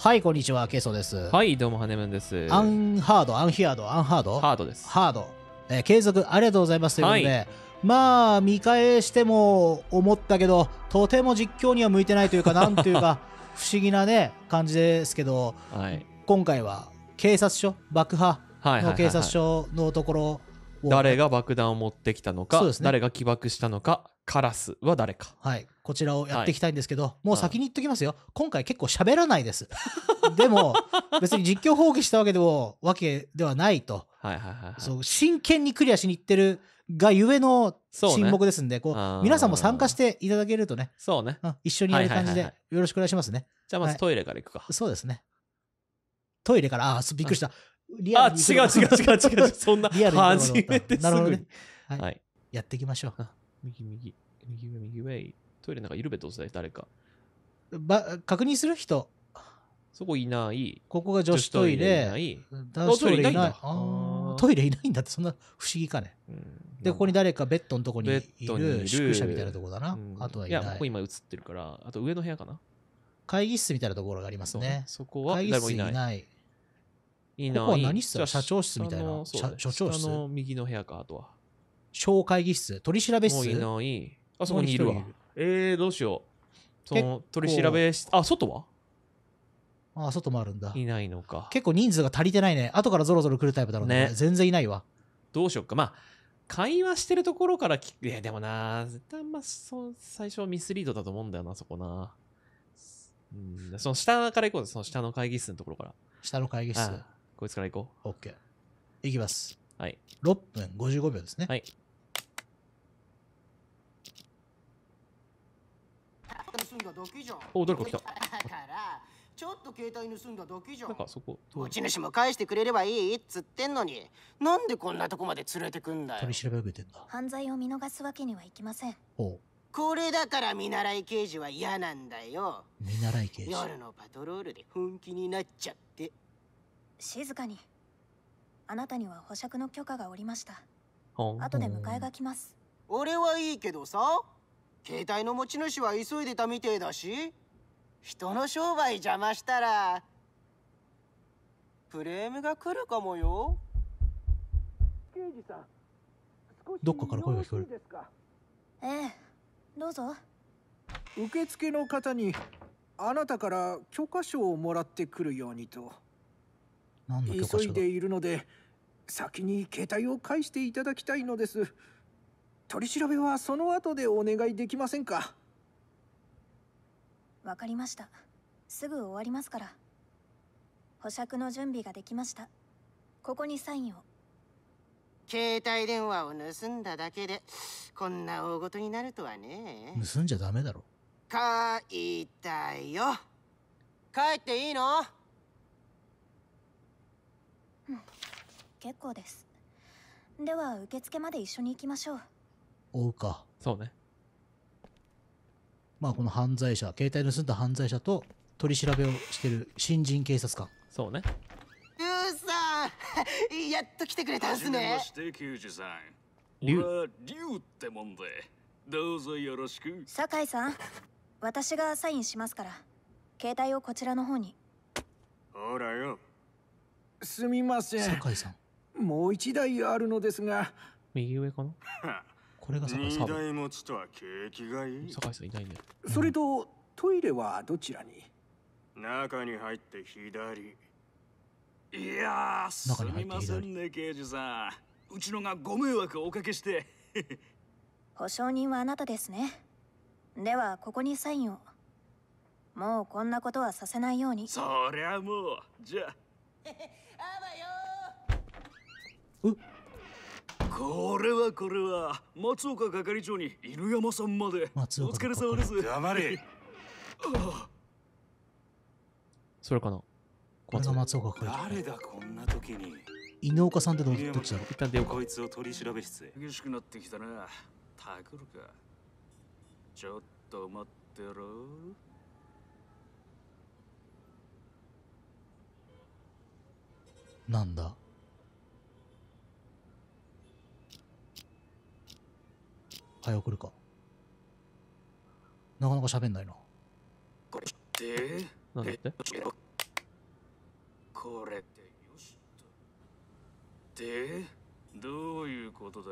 はいこんにちはケイソですはいどうもハネムンですアンハードアンヒアードアンハードハードですハード、えー、継続ありがとうございますということで、はい、まあ見返しても思ったけどとても実況には向いてないというかなんというか 不思議なね感じですけど、はい、今回は警察署爆破の警察署のところ、誰が爆弾を持ってきたのか、ね、誰が起爆したのかカラスは誰か、はい、こちらをやっていきたいんですけど、はい、もう先に言っときますよ、はい、今回結構喋らないです でも別に実況放棄したわけでもわけではないと、はいはいはいそう真剣にクリアしに行ってるがゆえの沈黙ですんで、ね、こう皆さんも参加していただけるとねそうね、うん、一緒にやる感じでよろしくお願いしますね、はいはいはいじゃあまずトイレから行くか、そうですねトイレからあびっくりした、リアルにあ違う違う違う違うそんなリアル初めてすぐに、なるほどね、はい、やっていきましょう右右右上右上トイレなんかいるべ、どうせ誰か。ば確認する人。そこいない。ここが女子トイレ。トイレいない男子トイレいない。トイレいないんだって、そんな不思議かね。うん、で、ここに誰かベッドのとこにいるベッド宿舎みたいなとこだな。うん、あとはいない。いや、ここ今映ってるから、あと上の部屋かな。会議室みたいなところがありますね。そこは誰もいない。いないいないここは何室社長室みたいな。社長室。の右の部屋か、あとは。小会議室、取調室もいない。あそこにいるわ。えー、どうしよう。その取り調べし、あ、外はああ、外もあるんだ。いないのか。結構人数が足りてないね。後からぞろぞろ来るタイプだろうね。ね全然いないわ。どうしようか。まあ、会話してるところから聞く。いや、でもな、絶対あんまそう最初ミスリードだと思うんだよな、そこな。うん、その下から行こうその下の会議室のところから。下の会議室。ああこいつから行こう。OK。いきます。はい。6分55秒ですね。はい。盗んだだけじゃん。お、誰か来た。だからちょっと携帯盗んだだけじゃん。なんかそこ。持ち主も返してくれればいいっつってんのに、なんでこんなとこまで連れてくんだよ。取り調べ受けてんだ。犯罪を見逃すわけにはいきません。おこれだから見習い刑事は嫌なんだよ。見習い刑事。夜のパトロールで本気になっちゃって。静かに。あなたには保釈の許可がおりました。後で迎えが来ます。俺はいいけどさ。携帯の持ち主は急いでたみてえだし人の商売邪魔したらクレームが来るかもよ刑事さんどっかから声が聞こえるええどうぞ受付の方にあなたから許可証をもらってくるようにと急いでいるので先に携帯を返していただきたいのです取り調べはその後でお願いできませんかわかりましたすぐ終わりますから保釈の準備ができましたここにサインを携帯電話を盗んだだけでこんな大ごとになるとはね盗んじゃダメだろ帰いたよ帰っていいの、うん、結構ですでは受付まで一緒に行きましょう追うかそうねまあこの犯罪者携帯盗んだ犯罪者と取り調べをしてる新人警察官そうねユウさんやっと来てくれたんすねしてさんリュウってもんでどうぞよろしく酒井さん私がサインしますから携帯をこちらの方にほらよすみません酒井さんもう一台あるのですが右上かなこれが酒井さん酒井さんいないね、それとトイレはどちらに中に入って左いやーすみませんね刑事さんうちのがご迷惑をおかけして保証人はあなたですねではここにサインをもうこんなことはさせないようにそりゃもうじゃああばようこれはこれは松岡係長に犬山さんまで松岡お疲れ様です黙れ それかなこれが松岡係長誰だこんな時に犬岡さんってどどっちだろう一旦出ようかこいつを取り調べ室へ激しくなってきたなタクルかちょっと待ってろなんだ早送るかなかなか喋んないなこれってなんだってこれってよしでどういうことだ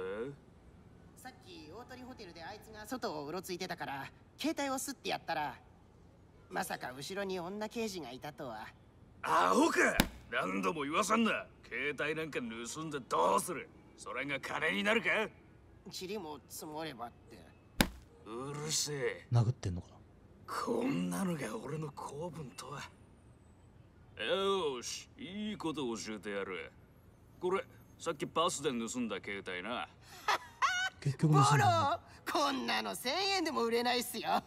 さっき大鳥ホテルであいつが外をうろついてたから携帯をすってやったらまさか後ろに女刑事がいたとはアホか何度も言わさんな携帯なんか盗んでどうするそれが金になるか塵も積もればってうるせえ殴ってんのかなこんなのが俺の構文とはよしいいこと教えてやるこれさっきバスで盗んだ携帯な 結局ボロこんなの千円でも売れないっすよ あ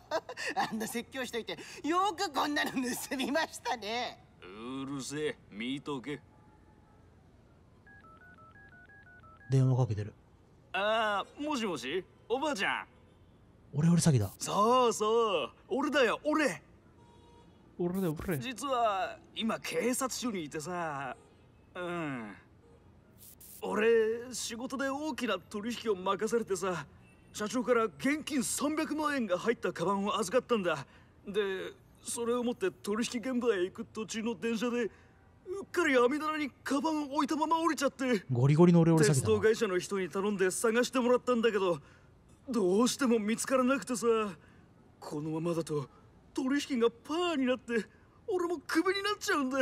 んな説教しといてよくこんなの盗みましたねうるせえ見とけ電話かけてるもしもしおばあちゃん俺俺詐欺だそうそう俺だよ俺俺だよ俺実は今警察署にいてさうん俺仕事で大きな取引を任されてさ社長から現金300万円が入ったカバンを預かったんだでそれを持って取引現場へ行く途中の電車でうっかり網棚にカバンを置いたまま降りちゃってゴリゴリの俺俺鉄道会社の人に頼んで探してもらったんだけどどうしても見つからなくてさこのままだと取引がパーになって俺もクビになっちゃうんだ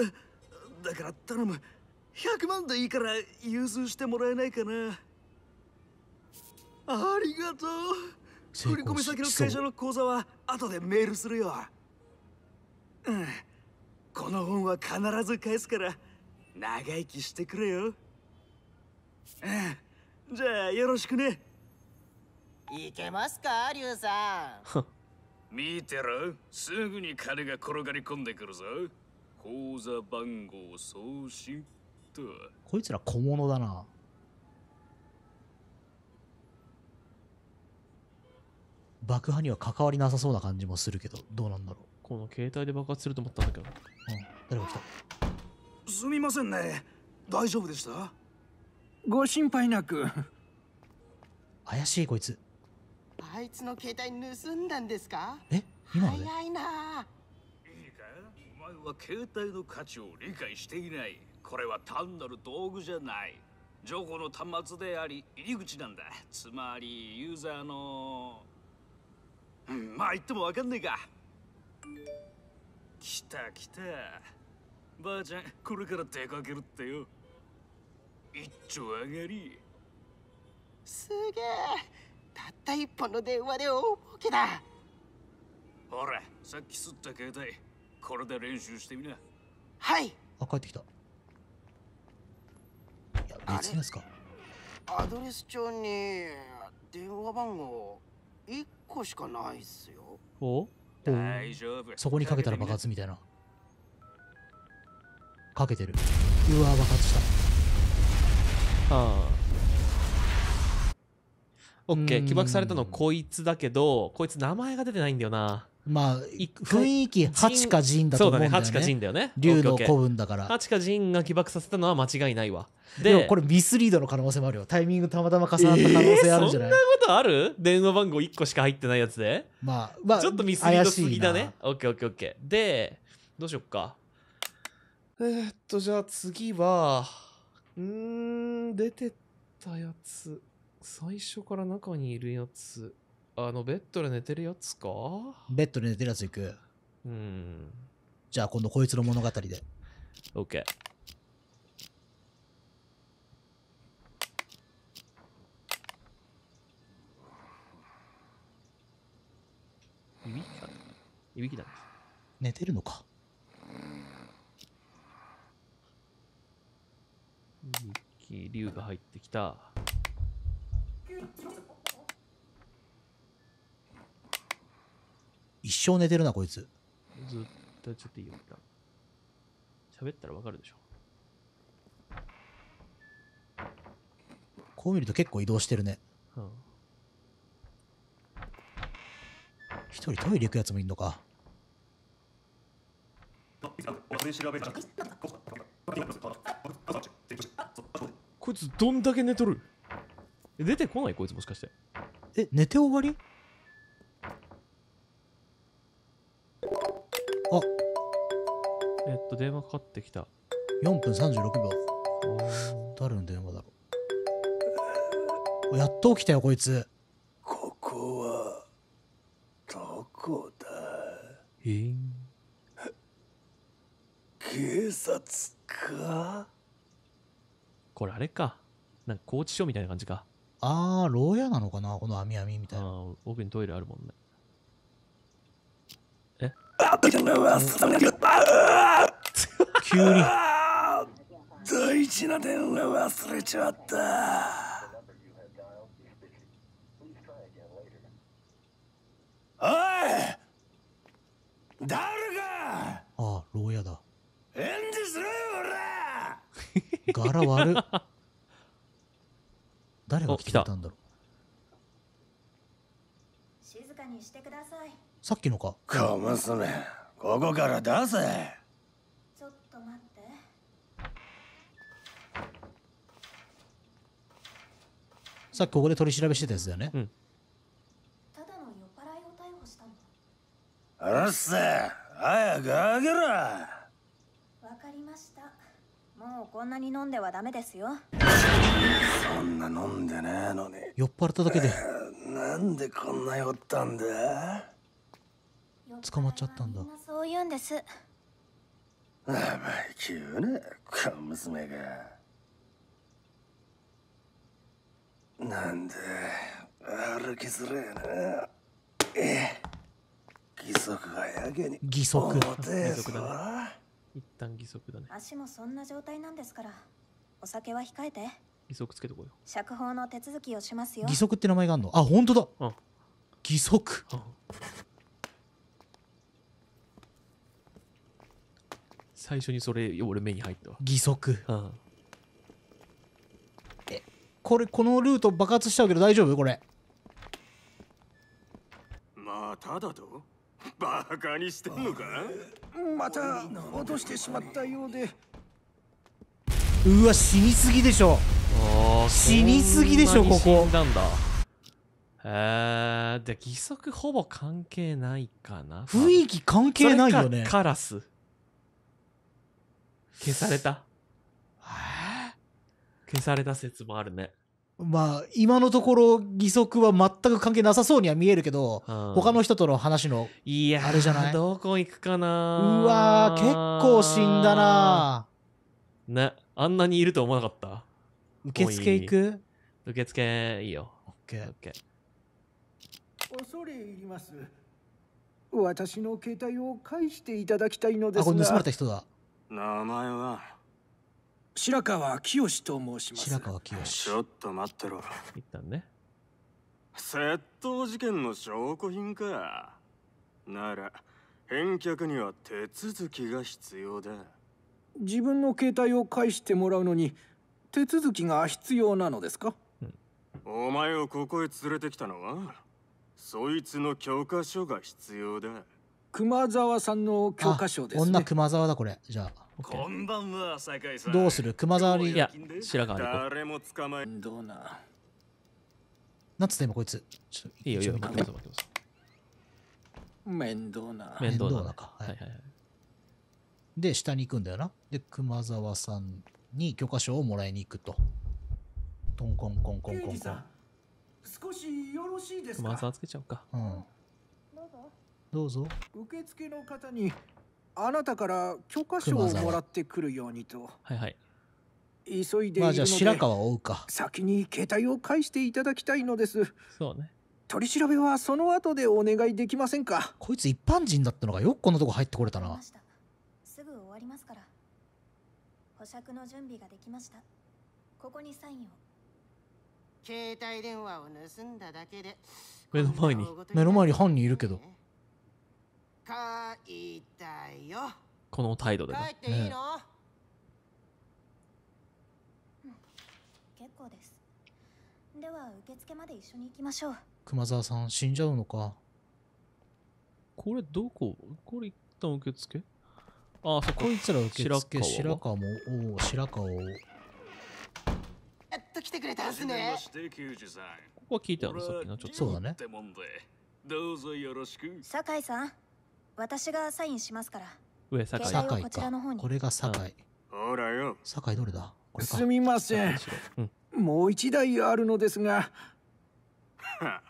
だから頼む100万でいいから融通してもらえないかなありがとう振込み先の会社の口座は後でメールするようんこの本は必ず返すから長生きしてくれよじゃあよろしくねいけますかリュウさん見てろすぐに金が転がり込んでくるぞ口座番号送信とこいつら小物だな爆破には関わりなさそうな感じもするけどどうなんだろうこの携帯で爆発すると思ったんだけど誰が来たすみませんね大丈夫でしたご心配なく怪しいこいつあいつの携帯盗んだんですかえ今早いないいかお前は携帯の価値を理解していないこれは単なる道具じゃない情報の端末であり入り口なんだつまりユーザーの、うん、まあ言ってもわかんねえか来た来たばあちゃんこれから出かけるってよ一丁上がりすげえたった一本の電話で大儲けだほらさっきすった携帯これで練習してみなはいあ帰ってきたいや別のやつかアドレス帳に電話番号1個しかないっすよおそこにかけたら爆発みたいなかけてるうわ爆発したああオッケー起爆されたのこいつだけどこいつ名前が出てないんだよなまあ、雰囲気八か陣だと思うんだよね。八、ね、か陣だよね。竜の古文だから。八か陣が起爆させたのは間違いないわ。でもこれミスリードの可能性もあるよ。タイミングたまたま重なった可能性あるんじゃない、えー、そんなことある電話番号1個しか入ってないやつで。まあ、まあ、ちょっとミスリードすぎだね。オッケーオッケーオッケー。で、どうしよっか。えー、っと、じゃあ次は、うん、出てったやつ。最初から中にいるやつ。あの、ベッドで寝てるやつかベッドで寝てるやつ行く。うん。じゃあ今度こいつの物語で。OK。いびきかいびきだね。寝てるのか。いびき、竜が入ってきた。一生寝てるなこいつずっとちょっといいよ喋ったらわかるでしょこう見ると結構移動してるねうん一人トイレ行くやつもいんのかこいつどんだけ寝とる出てこないこいつもしかしてえ寝て終わりと電話かかってきた4分36秒誰の電話だろうやっと起きたよこいつここはどこだえ警察かこれあれかなんか拘置所みたいな感じかああ牢屋なのかなこの網網みたいな奥にトイレあるもんねえあっ急に大事な電話忘れちゃったおい誰かああ牢屋だ返事するよ俺柄悪 誰が来てたんだろう静かにしてくださいさっきのかかますねここから出せさっきここで取り調べしてたやつだよね、うん、ただの酔っ払いを逮捕したのあらっせ早くあげろわかりましたもうこんなに飲んではダメですよそんな飲んでねえのに酔っ払っただけで、なんでこんな酔ったんだ捕まっちゃったんだそう言うんです甘い急な小娘がなんで歩きづれえなえ義足がやけに義足義足だな一旦義足だね足もそんな状態なんですからお酒は控えて義足つけてこよ釈放の手続きをしますよ義足って名前があるのあ本当だ、うん、義足、うん、最初にそれ俺目に入ったわ義足、うんこれこのルート爆発しちゃうけど大丈夫これまただと バカにしてんのかまた落としてしまったようでうわ死にすぎでしょ死にすぎでしょここ死んだんだえー、で義足ほぼ関係ないかな雰囲気関係ないよねカラス消された消された説もあるね。まあ、今のところ義足は全く関係なさそうには見えるけど、うん、他の人との話のいやあれじゃないどこ行くかなうわ結構死んだなねあんなにいると思わなかった受付行く受付いいよオッケー恐れ入ります私の携帯を返していただきたいのですがあこれ盗まれた人だ名前は白川清と申します白川清ちょっと待ってろ一旦ね窃盗事件の証拠品かなら返却には手続きが必要だ自分の携帯を返してもらうのに手続きが必要なのですか、うん、お前をここへ連れてきたのはそいつの教科書が必要だ熊沢さんの教科書です、ね、女熊沢だこれじゃあこんばんは、酒井さん。どうする熊沢に。いや、白川誰も捕まえ。どうな。なつって今こいつ。いいよ、いいよ、待ってます、面倒な。面倒なか。はいはいはい。で、下に行くんだよな。で、熊沢さんに許可証をもらいに行くと。トンコンコンコンコンコン。少しよろしいですか熊沢つけちゃおうか。うん。どうぞ。受付の方にあなたから許可証をもらってくるようにとはいはい急いでいるので、まあ、じゃあ白川を追うか先に携帯を返していただきたいのですそうね取り調べはその後でお願いできませんかこいつ一般人だったのがよくこんなとこ入ってこれたなすぐ終わりますから保釈の準備ができましたここにサインを携帯電話を盗んだだけで目の前に目の前に犯人いるけど帰ったいよこの態度で、ね、帰っていいの、ね、結構ですでは受付まで一緒に行きましょう熊沢さん死んじゃうのかこれどここれ一旦受付ああそここいつら受付白川もおお白川をやっと来てくれたんすねここは聞いたのさっきのちょっとそうだねどうぞよろしく酒井さん私がサインしますから。上酒井こちらの方に。これが酒井。ほらよ。酒井どれだ。れすみません。もう一台あるのですが。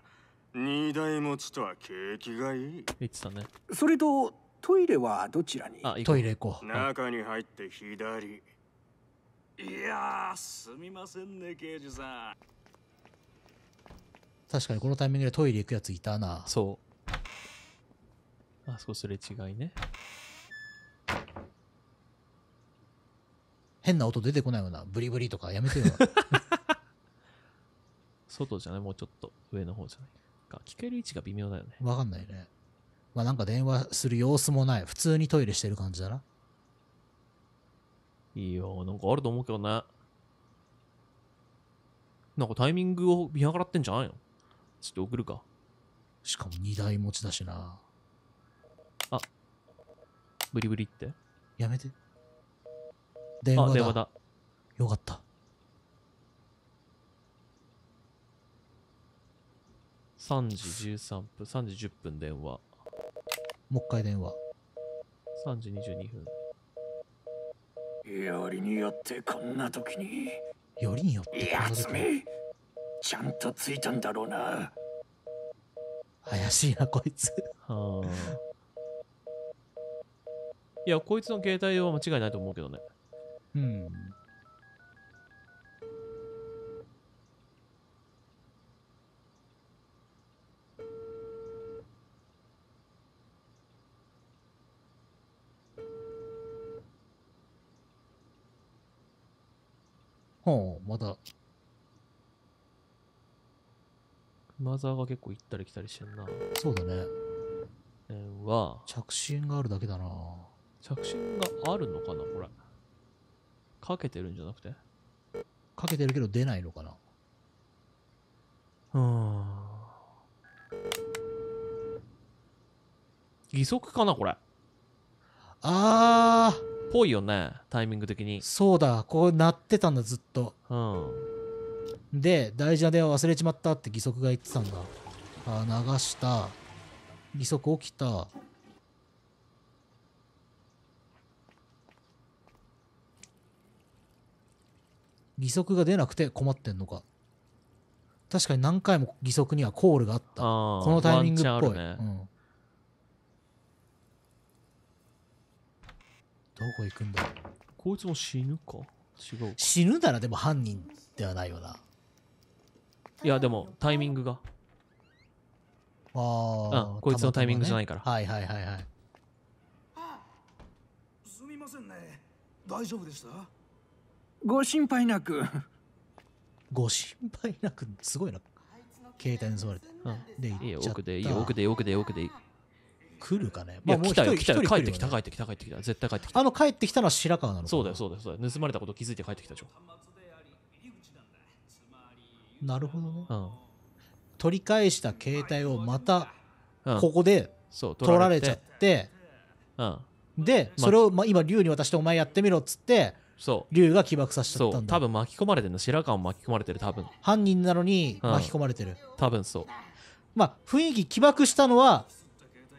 二台持ちとは景気がいい。言ってたね。それとトイレはどちらに？あトイレ行こう。中に入って左。いやすみませんね刑事さん。確かにこのタイミングでトイレ行くやついたな。そう。あそこすれ違いね変な音出てこないようなブリブリとかやめてよ 外じゃないもうちょっと上の方じゃないか聞ける位置が微妙だよねわかんないねまあなんか電話する様子もない普通にトイレしてる感じだないいよなんかあると思うけどねなんかタイミングを見計らってんじゃないのちょっと送るかしかも2台持ちだしなブリブリってやめて。電話あ、だ。電話だ。よかった。3時13分、3時10分電話。もう一回電話。3時22分。よりによってこんな時に。よりによってこんな時に。ちゃんとついたんだろうな。怪しいな、こいつ。はあ。いや、こいつの携帯は間違いないと思うけどね。うん。ほう、またマザーが結構行ったり来たりしてんな。そうだね。電着信があるだけだな。着信があるのかなこれ。かけてるんじゃなくてかけてるけど出ないのかなうん。義足かなこれ。あー。ぽいよね、タイミング的に。そうだ、こうなってたんだ、ずっと。うん。で、大事な電話忘れちまったって義足が言ってたんだ。あ流した。義足起きた。義足が出なくて困ってんのか確かに何回も義足にはコールがあったこのタイミングっぽい、ねうん、どこ行くんだこいつも死ぬか違う死ぬならでも犯人ではないよないやでもタイミングがああ、うん、こいつのタイミングじゃないから、ね、はいはいはいはいすみませんね大丈夫でしたご心配なく。ご心配なく、すごいな。携帯に座れて。で、いいよ、奥でいいよ、奥でよ、奥でよ、奥で来るかね、もう来たよ、来たよ、帰ってきた、帰ってきた、帰ってきた、絶対帰ってきた。あの帰ってきたのは白川なのそうだよ、そうだよ、そうだよ。盗まれたこと気づいて帰ってきたでしょ。なるほどね。うん、取り返した携帯をまた、ここで取られちゃって、うん、で、それを、まあ、今、竜に渡してお前やってみろっつって、そう龍が起爆させちゃったんだ多分巻き込まれてるの白川も巻き込まれてる多分犯人なのに巻き込まれてる、多分そうまあ雰囲気起爆したのは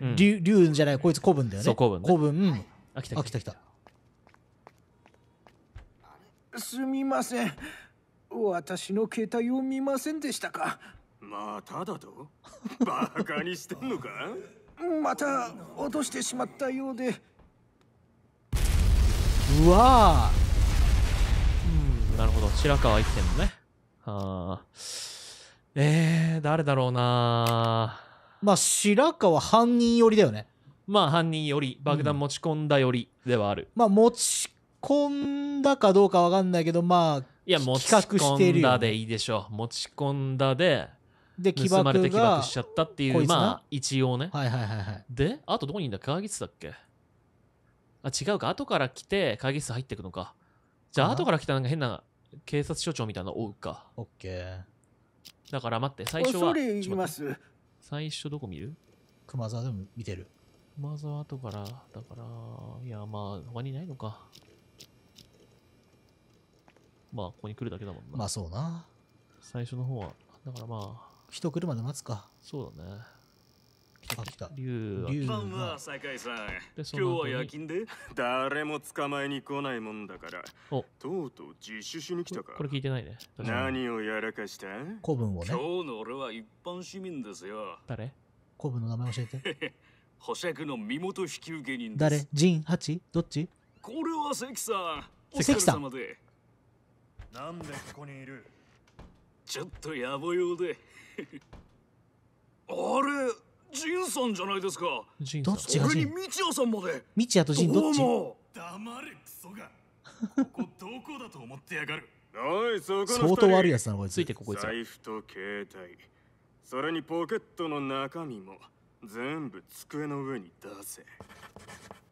う、うん、龍、龍じゃないこいつ古文だよねそう古文古文あ来たあ来た来たすみません私の携帯を見ませんでしたかまあただとバカにしてんのかまた落としてしまったようでうわーなるほど。白川一んのね。はあ。えー、誰だろうなまあ、白川犯人寄りだよね。まあ、犯人寄り、爆弾持ち込んだ寄りではある。まあ、持ち込んだかどうかわかんないけど、まあ、いや、持ち込んだでいいでしょう。持ち込んだで、で、起爆れて起爆しちゃったっていう、まあ、一応ね。はいはいはいはい。で、あとどこにいんだ川室だっけあ、違うか。後から来て、川室入ってくのか。じゃあ、後から来たなんか変な警察署長みたいなの追うか。オッケー。だから待って、最初は。恐れ入ります。最初どこ見る熊沢でも見てる。熊沢と後から、だから、いや、まあ、他にないのか。まあ、ここに来るだけだもんな。まあそうな。最初の方は、だからまあ、一車で待つか。そうだね。来たた龍パンは酒井さん今日は夜勤で誰も捕まえに来ないもんだからおとうとう自首しに来たかこれ聞いてないね何をやらかした古文をね今日の俺は一般市民ですよ誰古文の名前教えて 保釈の身元引き受け人誰仁八どっちこれは関さん関さでなんでここにいるちょっと野暮用で あれジンさんじゃないですか。ジンさん。どっちがジン？ミチヤさんまで。ミチヤとジンどっち？黙れクソが。ここどこだと思ってやがる。おいそこ相当悪いやつなのこれついてここいつ。財布と携帯、それにポケットの中身も全部机の上に出せ。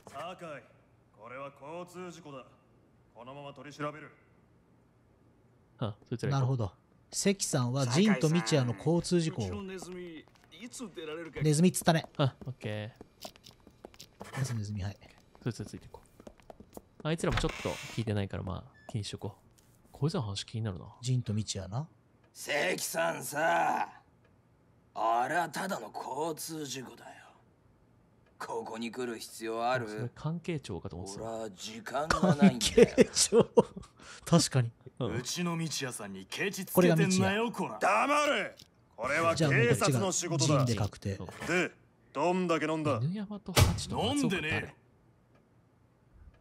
酒井、これは交通事故だ。このまま取り調べる。あ、そいつら。なるほど。関さんはジンとミチヤの交通事故をネズミ釣ったね。あ、オッケー。まずネズミ、はい。つつついていこう。あいつらもちょっと聞いてないから、まあ、気にしとこう。こいつの話気になるな。ジンとミチやな。関さんさ、あれはただの交通事故だよ。ここに来る必要あるそれ関係長かと思ってた。俺は時間がないんだよ。関係長確かに。うちの道屋さんにケチつけてんなよ、こら。黙れこれは警察の仕事だ。で確定。で、どんだけ飲んだ飲んでね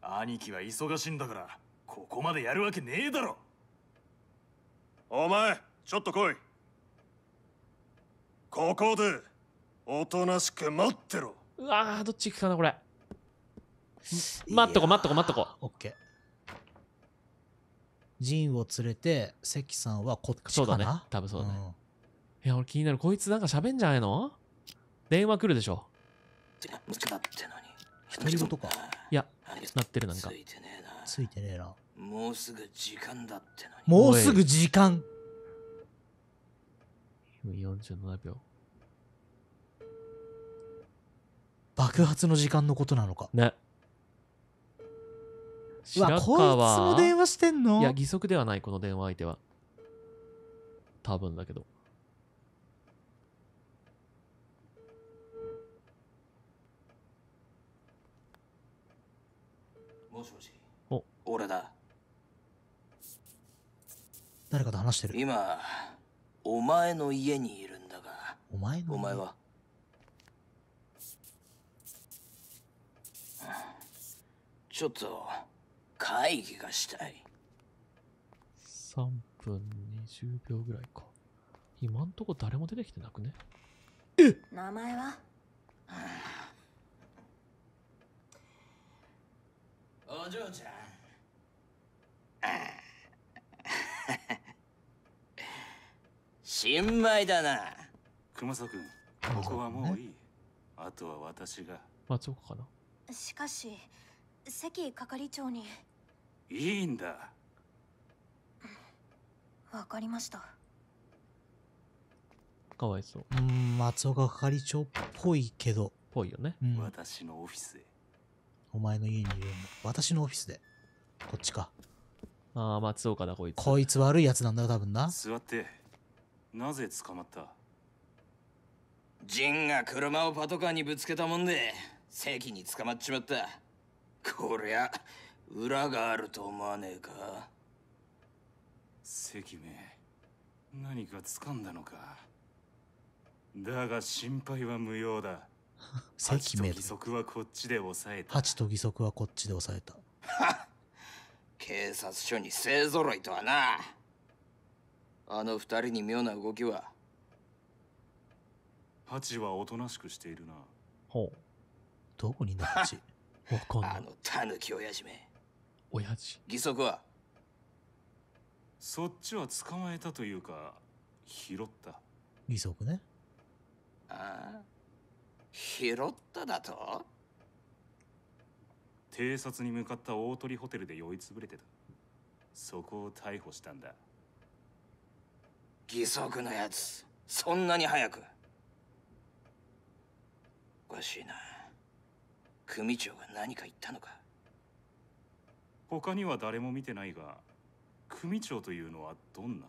兄貴は忙しいんだから、ここまでやるわけねえだろ。お前、ちょっと来い。ここで、おとなしく待ってろ。うわどっち行くかな、これ。待っとこ、待っとこ、待っとこ。オッケー。ジンを連れて関さんはこっちかなそうだね多分そうだね、うん、いや、俺気になる。こいつなんか喋んじゃないの電話来るでしょ。独り言か。いや、なってるなんか。ついてねえな。もうすぐ時間だってのに。もうすぐ時間 !47 秒。爆発の時間のことなのか。ね。うわ、こいつも電話してんのいや、義足ではない、この電話相手は。多分だけど。俺だ誰かと話してる今お前の家にいるんだがお前のお前はちょっと会議がしたい3分20秒ぐらいか今んとこ誰も出てきてなくねえ名前はお嬢ちゃん新米だな熊沢君ここはもういいあとは私が松岡かなしかし関係長にいいんだわかりましたかわいそううん松岡係長っぽいけどぽいよね、うん、私のオフィスへお前の家にいるの私のオフィスでこっちかああ、松岡だ、こいつ。こいつ悪いやつなんだよ、多分な。座って。なぜ捕まったジンが車をパトカーにぶつけたもんで、席に捕まっちまった。こりゃ、裏があると思わねえか関め、何か掴んだのか。だが心配は無用だ。関目。八と義足はこっちで抑えた。8と義足はこっちで押さえた。警察署に勢ぞろいとはなあの二人に妙な動きはハチはおとなしくしているなほうどこにいハチ わかんないあのタヌキ親父め親父義足はそっちは捕まえたというか拾った義足ねああ拾っただと偵察に向かった大鳥ホテルで酔いつぶれてたそこを逮捕したんだ義足のやつそんなに早くおかしいな組長が何か言ったのか他には誰も見てないが組長というのはどんな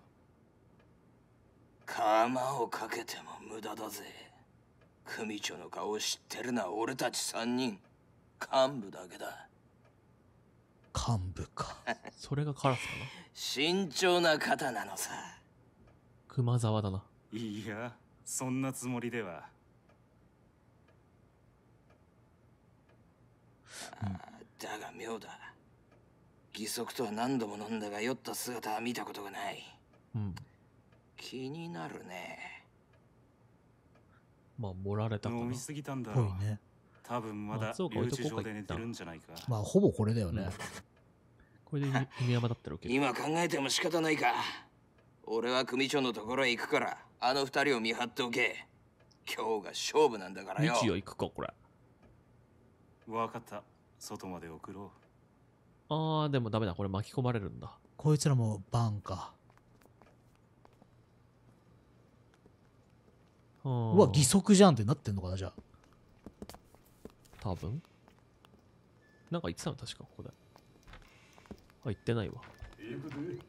釜をかけても無駄だぜ組長の顔を知ってるのは俺たち3人幹部だけだ幹部か それがカラスかな慎重な方なのさ熊沢だないやそんなつもりでは、うん、だが妙だ義足とは何度も飲んだが酔った姿は見たことがない、うん、気になるねまあ盛られたかな飲みすぎたんだろうね多分まだ留置るんじゃないか。まあ、ほぼこれだよね。うん、これで犬 山だったら OK。今考えても仕方ないか。俺は組長のところへ行くから、あの二人を見張っておけ。今日が勝負なんだからよ。日曜行くか、これ。わかった。外まで送ろう。ああ、でもダメだ。これ巻き込まれるんだ。こいつらもバンか。うわ、義足じゃんってなってんのかな、じゃあ。多分なんか言ってたの確かここで。あ、言ってないわ。黙る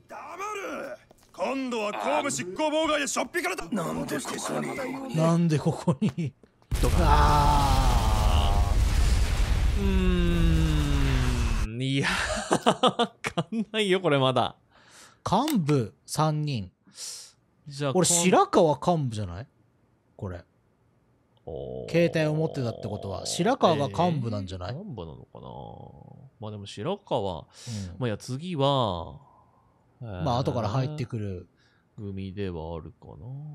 今度は公務執行妨害でしょっぴからだなんでここになんでここにとか。あうーん。いや、わかんないよ、これまだ。幹部3人。じゃあ、れ白川幹部じゃないこれ。携帯を持ってたってことは白川が幹部なんじゃない、えー、幹部なのかなまあでも白川、うん、まあいや次は、えー、まあ後から入ってくる組ではあるか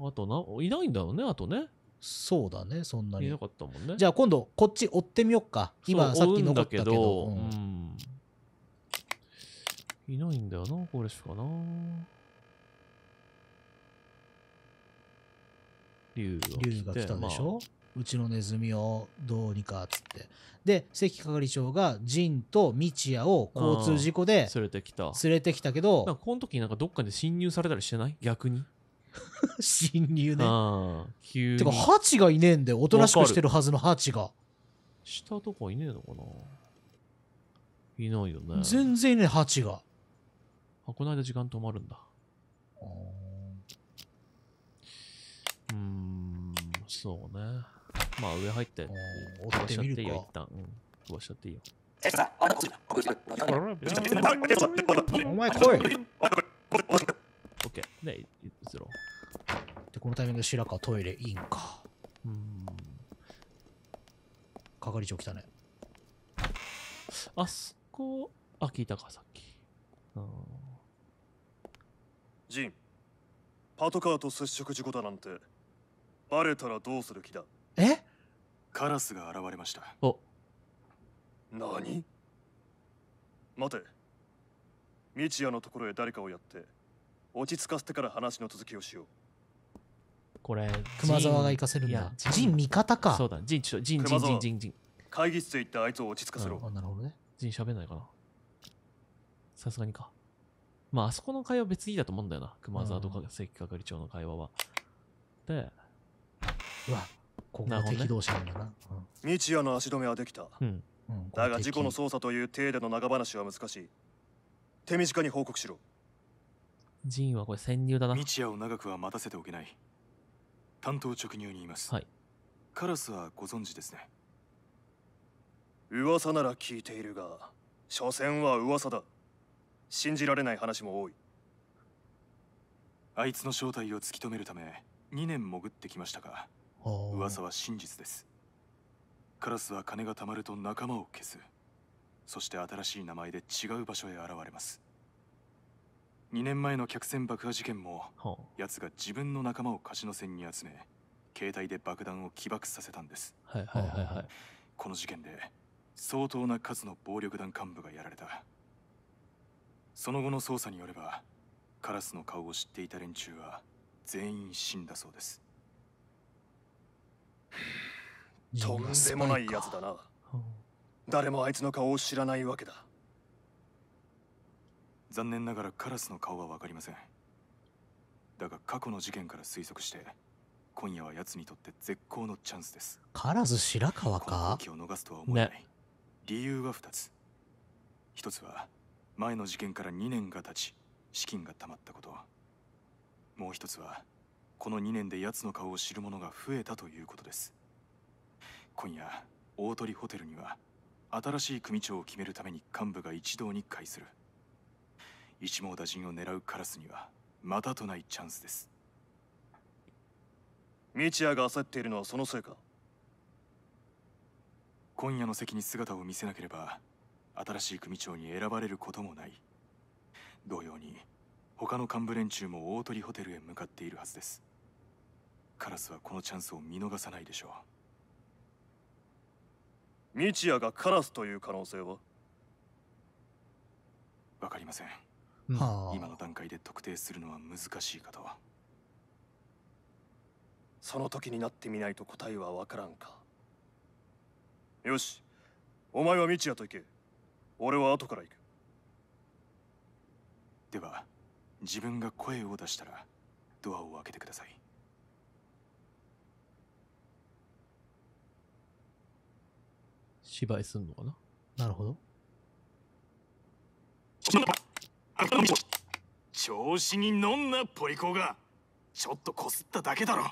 なあとないないんだろうねあとねそうだねそんなにいなかったもんねじゃあ今度こっち追ってみよっか今さっき残ったけど、いないんだよなこれしかな竜が来たでしょ、まあうちのネズミをどうにかっつってで関係長がジンと道也を交通事故で連れてきた連れてきたけどなんかこの時なんかどっかで侵入されたりしてない逆に 侵入ね急にてかハチがいねえんでおとなしくしてるはずのハチが下とかいねえのかないないよね全然いねえハチがあこの間時間止まるんだうんそうねまあ上入って。落として一旦。しちゃっていいよ。お前来いで、移ろう。で、このタイミングで白川トイレインか。うん。係長来たね。あそこ、あ、聞いたか、さっき。ジン、パトカーと接触事故だなんて、バレたらどうする気だえカラスが現れましたお何待て道也のところへ誰かをやって落ち着かせてから話の続きをしようこれ熊沢が行かせるんだジ味方かそうだジンちょジン会議室へ行ってあいつを落ち着かせろ、うん、あなるほどねジン喋んないかなさすがにかまああそこの会話別にいいだと思うんだよな熊沢とか正係長の会話は、でうわここが敵同士なんだな。日夜の足止めはできた。うん。だが事故の捜査という体での長話は難しい。手短に報告しろ。ジンはこれ潜入だな。日夜を長くは待たせておけない。担当直入にいます。はい。カラスはご存知ですね。噂なら聞いているが、所詮は噂だ。信じられない話も多い。あいつの正体を突き止めるため、2年潜ってきましたが、噂は真実ですカラスは金が貯まると仲間を消すそして新しい名前で違う場所へ現れます2年前の客船爆破事件も奴が自分の仲間をカジノ船に集め携帯で爆弾を起爆させたんですはいはいはいはいこの事件で相当な数の暴力団幹部がやられたその後の捜査によればカラスの顔を知っていた連中は全員死んだそうですとんでもないやつだな誰もあいつの顔を知らないわけだ残念ながらカラスの顔は分かりませんだが過去の事件から推測して今夜は奴にとって絶好のチャンスですカラス白川か気を逃すとは思えない、ね、理由は2つ1つは前の事件から2年が経ち資金が貯まったこともう1つはこの2年で奴の顔を知る者が増えたということです今夜大鳥ホテルには新しい組長を決めるために幹部が一堂に会する一網打尽を狙うカラスにはまたとないチャンスです日夜が焦っているのはそのせいか今夜の席に姿を見せなければ新しい組長に選ばれることもない同様に他の幹部連中も大鳥ホテルへ向かっているはずですカラスはこのチャンスを見逃さないでしょう日夜がカラスという可能性はわかりません、はあ、今の段階で特定するのは難しいかとその時になってみないと答えはわからんかよしお前は日やと行け俺は後から行くでは自分が声を出したらドアを開けてください芝居すんのかななるほど調子に乗んなポリコがちょっとこすっただけだろ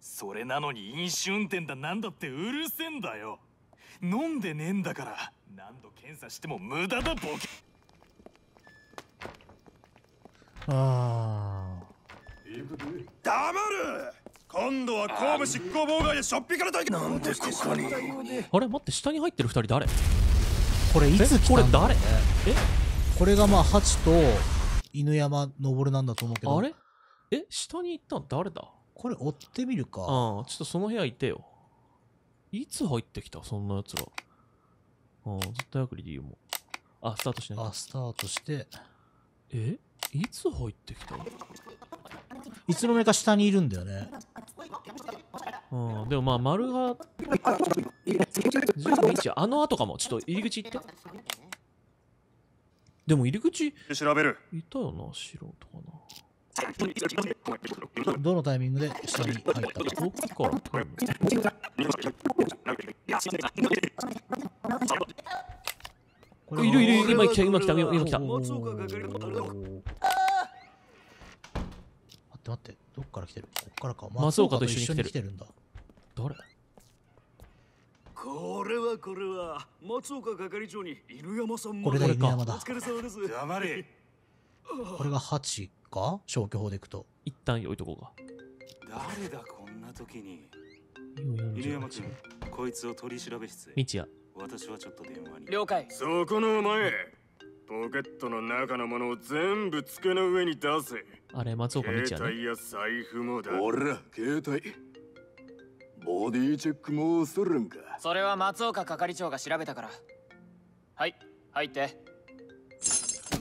それなのに飲酒運転だなんだってうるせんだよ飲んでねえんだから何度検査しても無駄だボケああ黙る今度は公務執行妨害でしょっぴかれたいなんでここにあれ待って下に入ってる2人誰これいつ来たんだこれ誰えこれがまあハチと犬山登なんだと思うけどあれえ下に行ったの誰だこれ追ってみるかああちょっとその部屋行ってよいつ入ってきたそんなやつらああもあスタートしないあスタートしてえいつ入ってきたいつの間にか下にいるんだよね。うん、でもまあ丸が1 1。あの後かもちょっと入り口行ってでも入り口調べるいたよな素人かなどのタイミングで下に入った遠くからいるいるいる今来た今来た今来た松岡待って待ってどっから来てるこっからか松岡と一緒に来てるんだ誰これはこれは松岡係長に犬山さんもこれだ犬山だお疲れ様です黙れこれが八か消去法でいくと一旦置いとこうか誰だこんな時に犬山ちゃんこいつを取り調べ室道也私はちょっと電話に了解そこのお前ポケットの中のものを全部机の上に出せあれ松岡道やね携帯や財布もだほら携帯ボディチェックもするんかそれは松岡係長が調べたからはい入って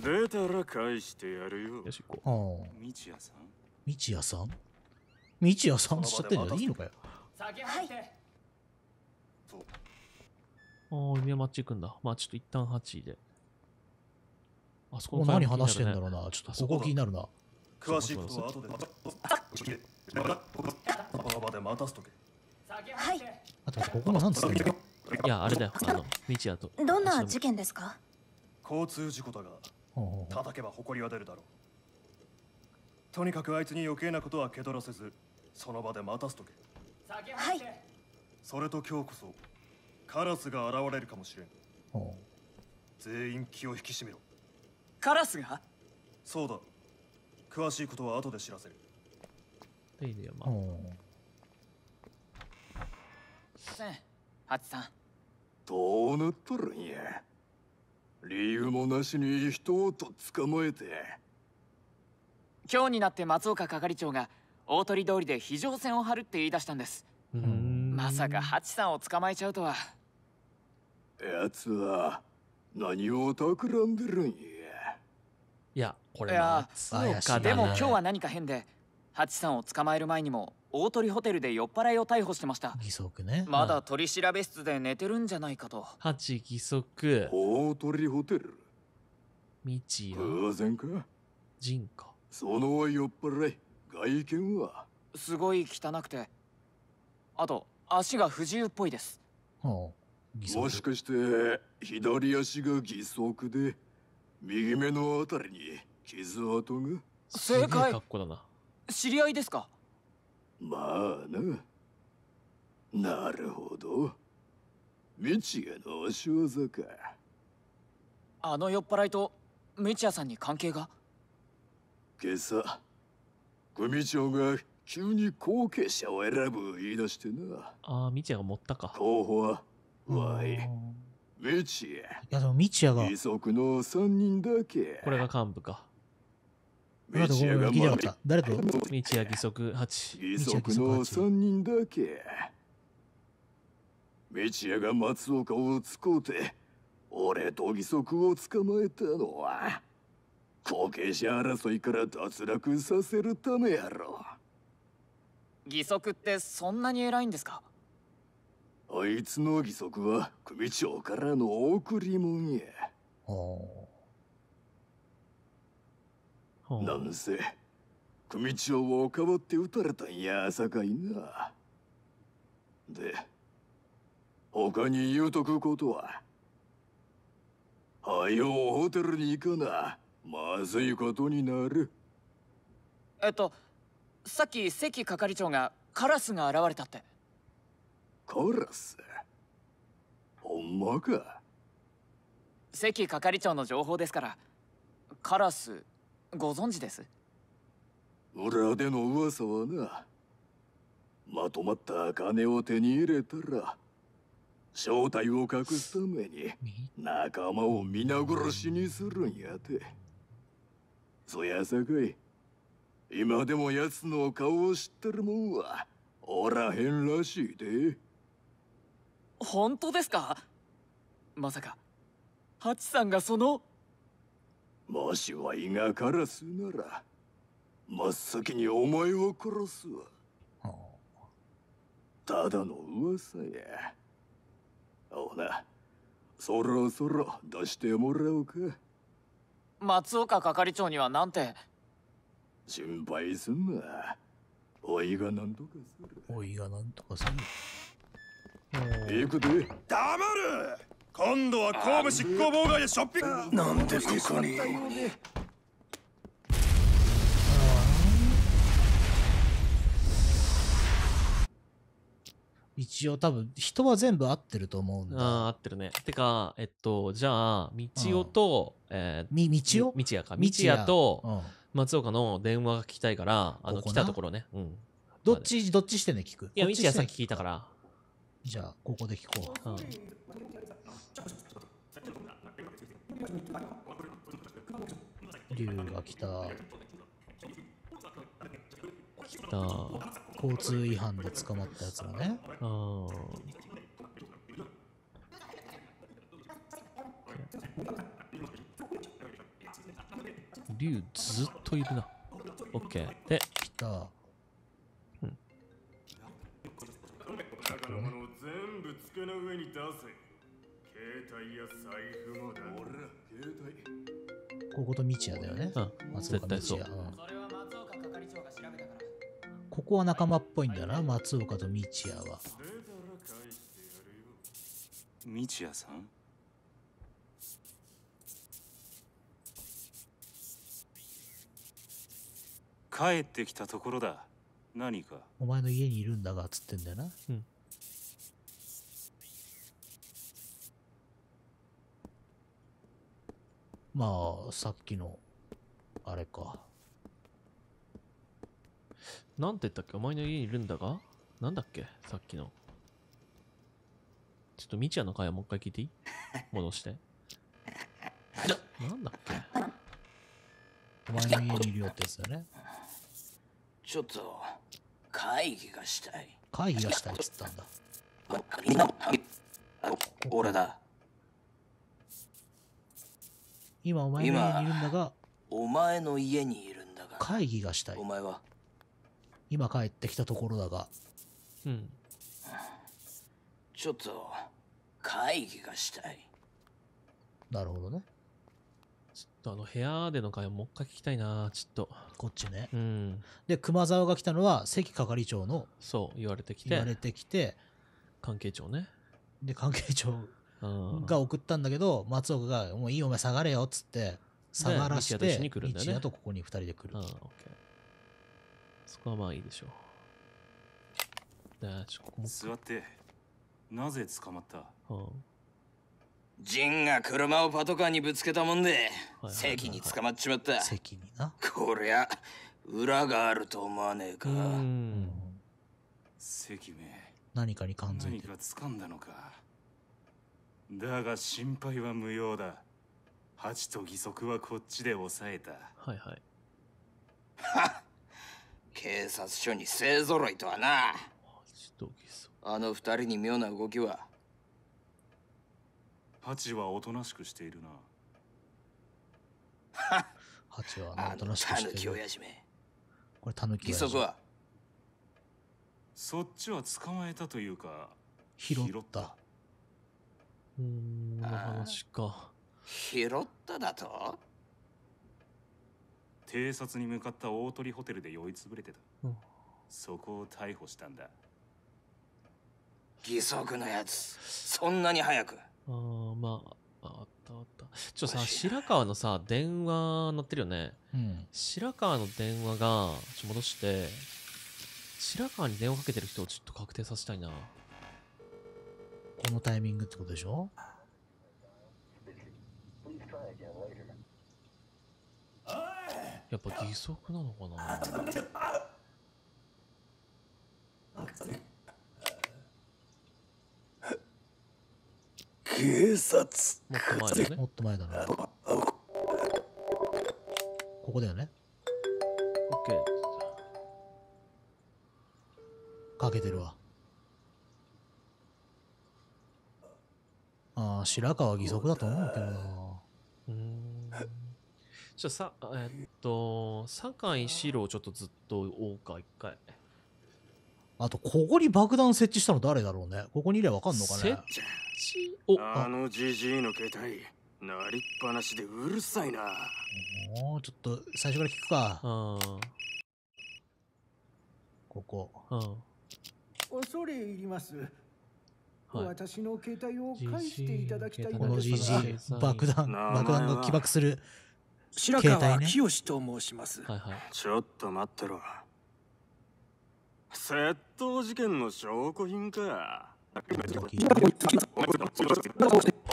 出たら返してやるよよし行こう道也さん道也さん道也さんしちゃってんじゃいいのかよ先入って、はいああ、海はマ行くんだ。まあちょっと一旦8位で。あそこの、ね、何話してんだろうな。ちょっとそこ気になるな。詳しいことは後でこの場で待た。すとけ。はい。あとここの何つったんだいや、あれだよ。あの、道やと。どんな事件ですか交通事故だが、叩けば誇りは出るだろう。とにかくあいつに余計なことは蹴取らせず、その場で待たすとけ。はい。それと今日こそカラスが現れるかもしれん全員気を引き締めろカラスがそうだ詳しいことは後で知らせるいいねまあせんハチさんどうなっとるんや理由もなしに人をと捕まえて今日になって松岡係長が大鳥通りで非常線を張るって言い出したんですまさかハチさんを捕まえちゃうとはやつは何を企んでるんやいやこれはそうかでも今日は何か変でハチさんを捕まえる前にも大鳥ホテルで酔っ払いを逮捕してました義足ねまだ取り調べ室で寝てるんじゃないかとハチ義足大鳥ホテル未知偶然か人かその酔っ払い外見はすごい汚くてあと足が不自由っぽいですはあもしかして左足が義足で右目のあたりに傷跡が正解知り合いですかまあななるほどミチヤの仕業かあの酔っ払いとミチヤさんに関係が今朝組長が急に後継者を選ぶ言い出してなああミチが持ったか候補はわい。ウチや。いやでも、ミチヤが。遺族の三人だけ。これが幹部か。ミチヤが聞いなかった。誰とミチヤ義足八。遺族の三人だけ。ミチヤが松岡をこうて、俺と義足を捕まえたのは、後継者争いから脱落させるためやろ。義足ってそんなに偉いんですかあいつの義足は組長からの贈り物や。なんせ、組長をかばって撃たれたんやさかいな。で、他に言うとくことは。はようホテルに行かな。まずいことになる。えっと、さっき関係長がカラスが現れたって。トラスほんまか関係長の情報ですからカラスご存知です裏での噂はなまとまった金を手に入れたら正体を隠すために仲間を皆殺しにするんやてそやさかい今でも奴の顔を知ってるもんはおらへんらしいで。本当ですかまさかハチさんがそのもしわいがからすなら真っ先にお前を殺すわただの噂やおなそろそろ出してもらおうか松岡係長にはなんて心配すんなおいがなんとかするおいがなんとかする行くで黙る今度は公務執行妨害でショッピングなんでここに一応多分人は全部合ってると思うんだあ合ってるねてかえっとじゃあ道夫と、うん、えー、み道夫道也か道也と、松岡の電話が聞きたいからあの来たところね、うん、どっちどっちしてね聞くいや道也さっき聞いたからじゃあここで聞こう、うん、龍が来た来た交通違反で捕まったやつがねうん龍ずっといるな OK で来た、うん、机の上に出せ携帯や財布もだ俺ら携帯ここと道也だよね、うん、松岡道也そ,、れは松岡係長が調べたからここは仲間っぽいんだな松岡と道也は道也さん帰ってきたところだ何かお前の家にいるんだがつってんだよな、うんまあ、さっきの、あれか。なんて言ったっけお前の家にいるんだがなんだっけさっきの。ちょっとみちやの会話もう一回聞いていい 戻して。なんだっけお前の家にいるよってやつだよね。ちょっと、会議がしたい。会議がしたいっつったんだ。俺だ。今お前の家にいるんだが、お前の家にいるんだが、会議がしたいお。前は今帰ってきたところだが、うん。ちょっと会議がしたい。なるほどね。ちょっとあの部屋での会話もう一回聞きたいな、ちょっと。こっちね。うん。で、熊沢が来たのは、関係長のそう、言われてき言われてきて、関係長ね。で、関係長が送ったんだけど、松岡が、もういいお前下がれよっつって、下がらして、ね、一夜とここに二人で来る。そこはまあいいでしょう。ちょここ座って、なぜ捕まった、ジンが車をパトカーにぶつけたもんで、席に捕まっちまった。席にな。こりゃ、裏があると思わねえか。関め。何かに感づい何か掴んだのか。だが心配は無用だ八と義足はこっちで抑えたはいはいは警察署に勢ぞろいとはなあの二人に妙な動きは八はおとなしくしているなは八はおとなしくしているあの狸親父めこれ狸親父義足はそっちは捕まえたというか拾ったの話か拾っただと偵察に向かった大鳥ホテルで酔いつぶれてた、うん、そこを逮捕したんだ義足のやつそんなに早くああまああったあったちょっとさ白川のさ電話乗ってるよね、うん、白川の電話がちょ戻して白川に電話かけてる人をちょっと確定させたいなこのタイミングってことでしょやっぱ義足なのかな警察もっと前だねもっと前だなここだよね OK かけてるわあ白川義足だと思うけどな。うん。じゃあさ、えっと、酒井四郎ちょっとずっと追うか、一回。あと、ここに爆弾設置したの誰だろうね。ここにいりゃわかんのかね。設置おあのじじいの携帯、なりっぱなしでうるさいな。もう、ちょっと、最初から聞くか。うん。ここ。うん。恐れ入ります。はい、私の携帯を返していただきたいこの GG 爆弾爆弾の起爆する白川清と申します、はいはい、ちょっと待ってろ窃盗事件の証拠品か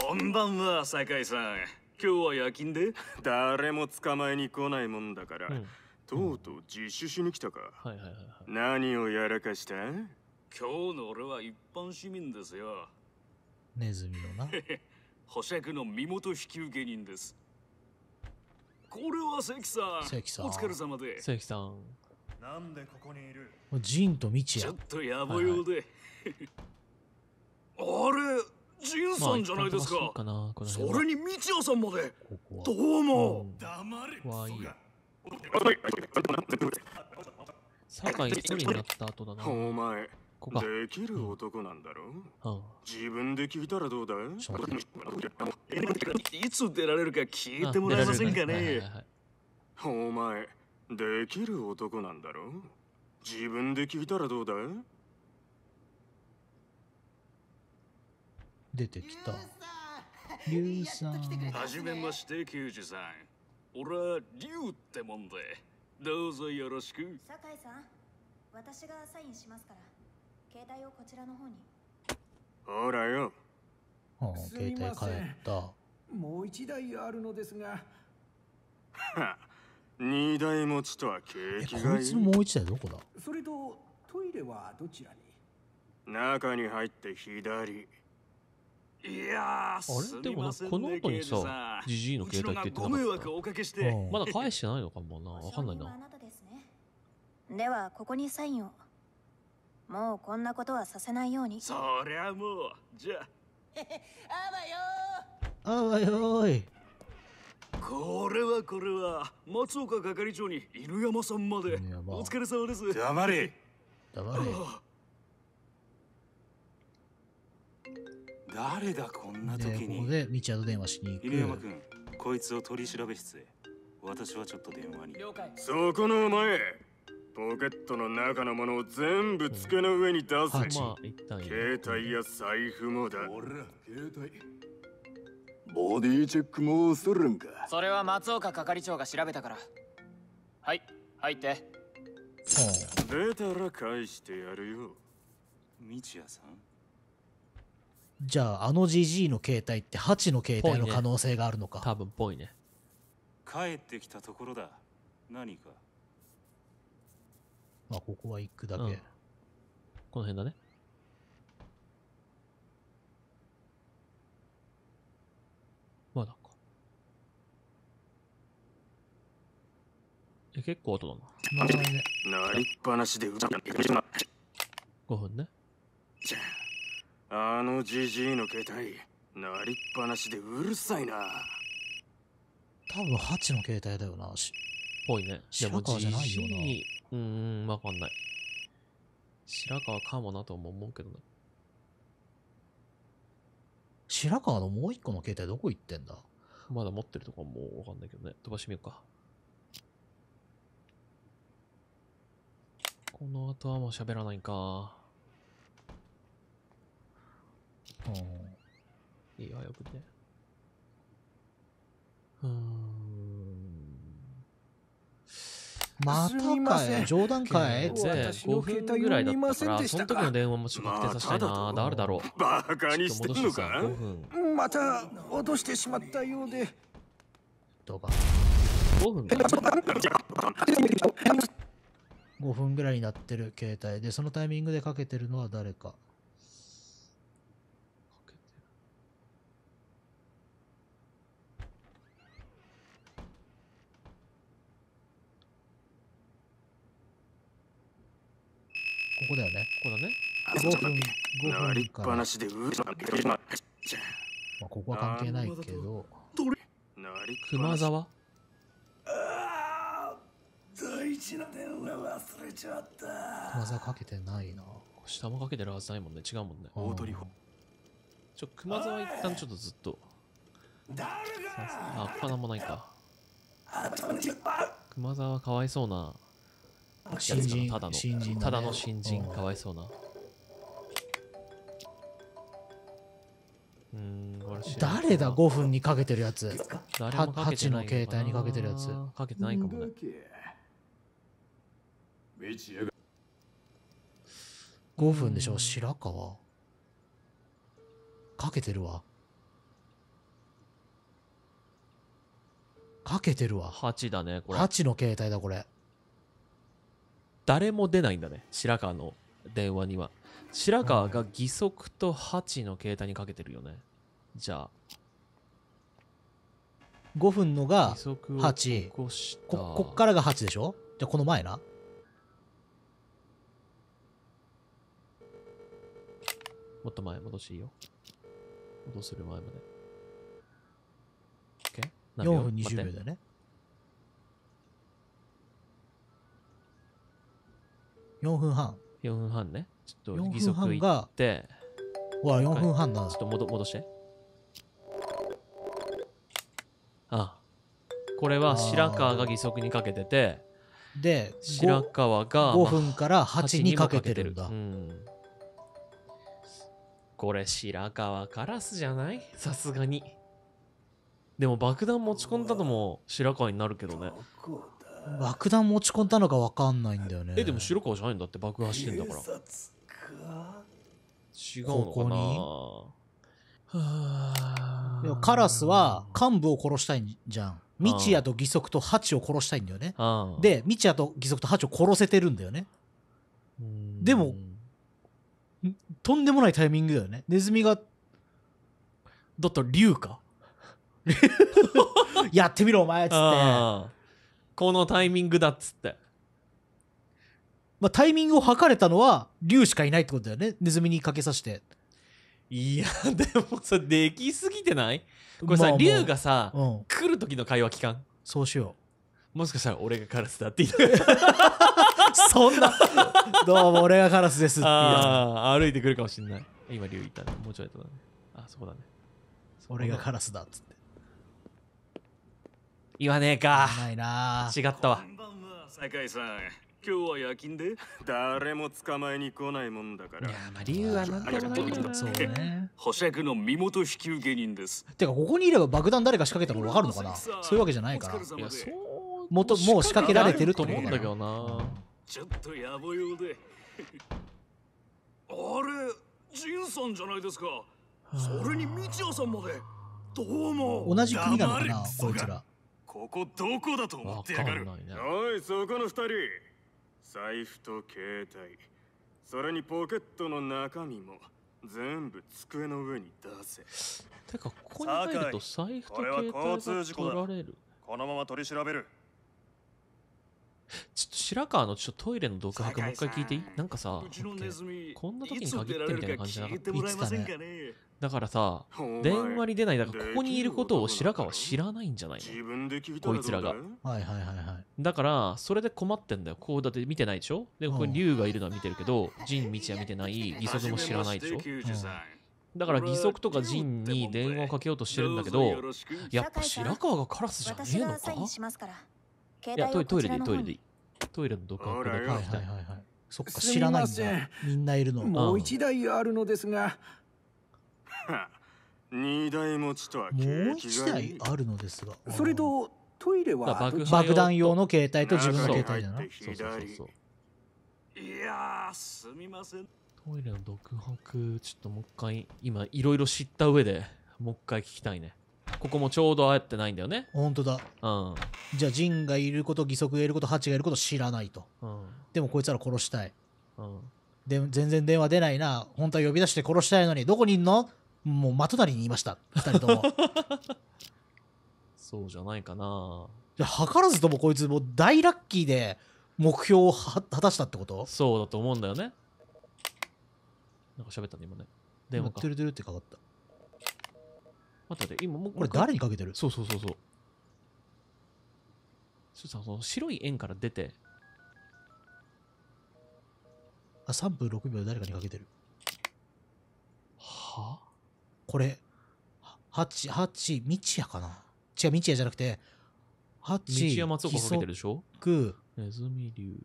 本番は酒井さん今日は夜勤で誰も捕まえに来ないもんだから、うん、とうとう自首しに来たか、はいはいはいはい、何をやらかした今日の俺は一般市民ですよ。ネズミのな。保釈の身元引き受け人です。これは関さん。関さん。お疲れ様で。関さん。なんでここにいるジンとミチや。ちょっとやぼようで。はいはい、あれ、ジンさんじゃないですか。まあ、それにミチヤさんまで。ここどうも。黙れ。わいい。酒井一人になった後だな。お前。こか。できる男なんだろう、うん、自分で聞いたらどうだいつ出られるか聞いてもらえませんかね、はいはいはい、お前、できる男なんだろう自分で聞いたらどうだ出てきた。リュウさん。はじめまして、キュウジさん。俺はリュウってもんで。どうぞよろしく。酒井さん、私がサインしますから。携帯をこちらの方にほらよああ携帯変えたもう一台あるのですが二台持ちとは景気がいいこいつのもう一台どこだそれとトイレはどちらに中に入って左いやあれでもなこの後にさじじいの携帯って言ってなご迷惑おかけして、うん、まだ返してないのかもなわかんないなあなたですねではここにサインをもうこんなことはさせないようにそりゃもうじゃあわよ あわよいこれはこれは松岡係長に犬山さんまでお疲れ様です黙れ黙れ 誰だこんな時にここでミチ電話しに行く犬山君こいつを取り調べ室へ私はちょっと電話に了解そこのお前ポケットの中のものを全部机の上に出す、まあ、携帯や財布もだ携帯ボディチェックもするんかそれは松岡係長が調べたからはい入って出たら返してやるよ道也さんじゃああのジジイの携帯ってハチの携帯の可能性があるのか、ね、多分ぽいね帰ってきたところだ何かあ、ここは行くだけ。うん、この辺だね。まだか。え、結構後だな。なるね。なりっぱなしでうざくてしま5分ね。じゃあ、あのじじいの携帯、なりっぱなしでうるさいな。多分ハチの携帯だよな、し。ぽいね。白川じゃないよな。うん、わかんない。白川かもなとも思うけどね。白川のもう一個の携帯どこ行ってんだまだ持ってるとかもうわかんないけどね。飛ばしてみようか。この後はもう喋らないか。うん。いいよ、よくね。うん。またかよ冗談かいって5分ぐらいだったからその時の電話もちょっと確定させたいなあ、誰だろうバカにしてんのかまた落としてしまったようでドバ5分5分ぐらいになってる携帯でそのタイミングでかけてるのは誰かここだよね。ここだね。5分、5分から。なりっまあ、ここは関係ないけど。熊沢大事な電話忘れちまった。熊沢かけてないな。下もかけてるはずないもんね。違うもんね。大鳥ホ。ちょ、熊沢一旦ちょっとずっと。あ、ここ何もないか。熊沢かわいそうな。新人ただの新人、ね、ただの新人、かわいそうなうん誰だ5分にかけてるやつ8の携帯にかけてるやつかけてないかもね5分でしょ白川かけてるわかけてるわ8だねこれ8の携帯だこれ誰も出ないんだね白川の電話には白川が義足とハチの携帯にかけてるよねじゃあ5分のが8ここっからが8でしょじゃあこの前なもっと前戻していいよ戻せる前まで OK4 分20秒だね4分半4分半ねちょっと義足行ってうわ4分半だちょっと戻戻してあこれは白川が義足にかけててで白川が5分から8にかけてるんだ、うん、これ白川カラスじゃないさすがにでも爆弾持ち込んだのも白川になるけどね爆弾持ち込んだのか分かんないんだよねえでも白川じゃないんだって爆破してんだから違うのかなここにでもカラスは幹部を殺したいんじゃん道也と義足とハチを殺したいんだよねで道也と義足とハチを殺せてるんだよねでもとんでもないタイミングだよねネズミがだったら竜か やってみろお前っつってこのタイミングだっつってまあ、タイミングを測れたのは竜しかいないってことだよねネズミにかけさせていやでもさできすぎてないこれさ、ままあ、竜がさ、うん、来る時の会話聞かんそうしようもしかしたら俺がカラスだって言った そんなどうも俺がカラスですってあ歩いてくるかもしんない今竜いたねもうちょいとだねあそこだね俺がカラスだっつって言わねえかないな違ったわ酒井さん今日は夜勤で誰も捕まえに来ないもんだからいやまあ理由は何でもないけどそうね保釈の身元引き受け人ですてかここにいれば爆弾誰か仕掛けたの分かるのかなそういうわけじゃないからいやそうもともう仕掛けられてると思うんだけどなちょっとやぼようであれジンさんじゃないですかそれに道夫さんまでどうも同じ組なのかなこいつらここどこだと思ってやがる、ね、おいそこの二人財布と携帯それにポケットの中身も全部机の上に出せてかここに入ると財布と携帯が取られるこのまま取り調べるちょっと白川のちょっとトイレの独白もう一回聞いていいなんかさ、こんな時に限ってみたいな感じじゃなかった。いつかね。だからさ、電話に出ない、だからここにいることを白川は知らないんじゃないのこいつらが。はいはいはいはい。だから、それで困ってんだよ。こうだって見てないでしょで、ここに龍がいるのは見てるけど、仁道は見てない、義足も知らないでしょ、だから義足とかジに電話をかけようとしてるんだけど、やっぱ白川がカラスじゃねえのか携帯をこちらの方に。いや、トイレでいい、トイレでいい。トイレの独白で。いはいはい。そっか、知らないんだ。みんないるの。もう一台あるのですが。二台持ちとはもう一台あるのですが。それと、トイレは爆弾用の携帯と自分の携帯じゃないそうそうそう。いやすみません。トイレの独白、ちょっともう一回、今いろいろ知った上で、もう一回聞きたいね。ここもちょうど会ってないんだよね本当だうんじゃあ仁がいること義足がいることハチがいること知らないと、うん、でもこいつら殺したい、うん、で全然電話出ないな本当は呼び出して殺したいのにどこにいんのもう的なりにいました2人とも そうじゃないかなじゃ図らずともこいつもう大ラッキーで目標を果たしたってことそうだと思うんだよねなんか喋ったね今ね電話かトゥルトゥルってかかった待って待って、今もうこれ誰にかけてるそうそうそうそう。そうその白い円から出て、あ、3分6秒誰かにかけてる。はこれ、八八道やかな違う、道やじゃなくて、八道也松岡かけてるでしょネズミ流。うん